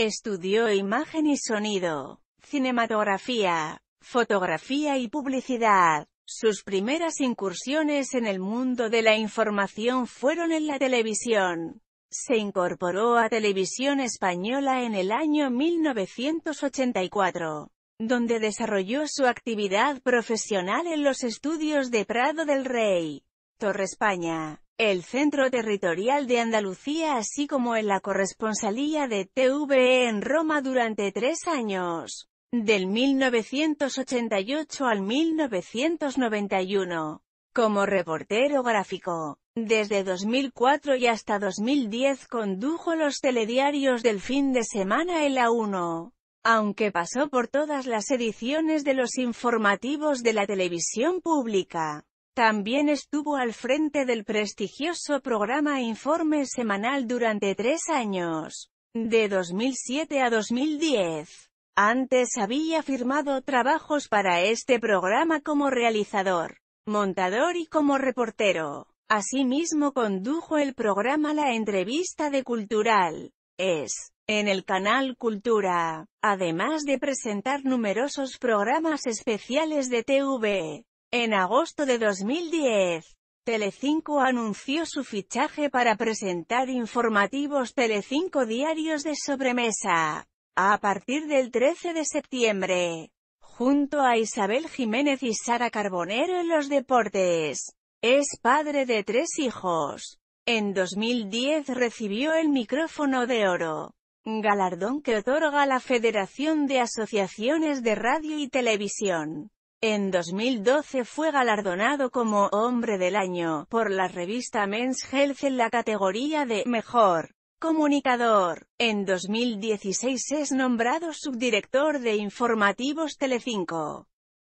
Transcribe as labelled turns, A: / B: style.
A: Estudió imagen y sonido, cinematografía, fotografía y publicidad. Sus primeras incursiones en el mundo de la información fueron en la televisión. Se incorporó a Televisión Española en el año 1984, donde desarrolló su actividad profesional en los estudios de Prado del Rey, Torre España el Centro Territorial de Andalucía así como en la corresponsalía de TVE en Roma durante tres años, del 1988 al 1991, como reportero gráfico. Desde 2004 y hasta 2010 condujo los telediarios del fin de semana en la 1, aunque pasó por todas las ediciones de los informativos de la televisión pública. También estuvo al frente del prestigioso programa Informe Semanal durante tres años, de 2007 a 2010. Antes había firmado trabajos para este programa como realizador, montador y como reportero. Asimismo condujo el programa La Entrevista de Cultural, es, en el canal Cultura, además de presentar numerosos programas especiales de TV. En agosto de 2010, Telecinco anunció su fichaje para presentar informativos Telecinco diarios de sobremesa. A partir del 13 de septiembre, junto a Isabel Jiménez y Sara Carbonero en los deportes. Es padre de tres hijos. En 2010 recibió el micrófono de oro, galardón que otorga la Federación de Asociaciones de Radio y Televisión. En 2012 fue galardonado como «Hombre del Año» por la revista Men's Health en la categoría de «Mejor Comunicador». En 2016 es nombrado subdirector de Informativos Telecinco.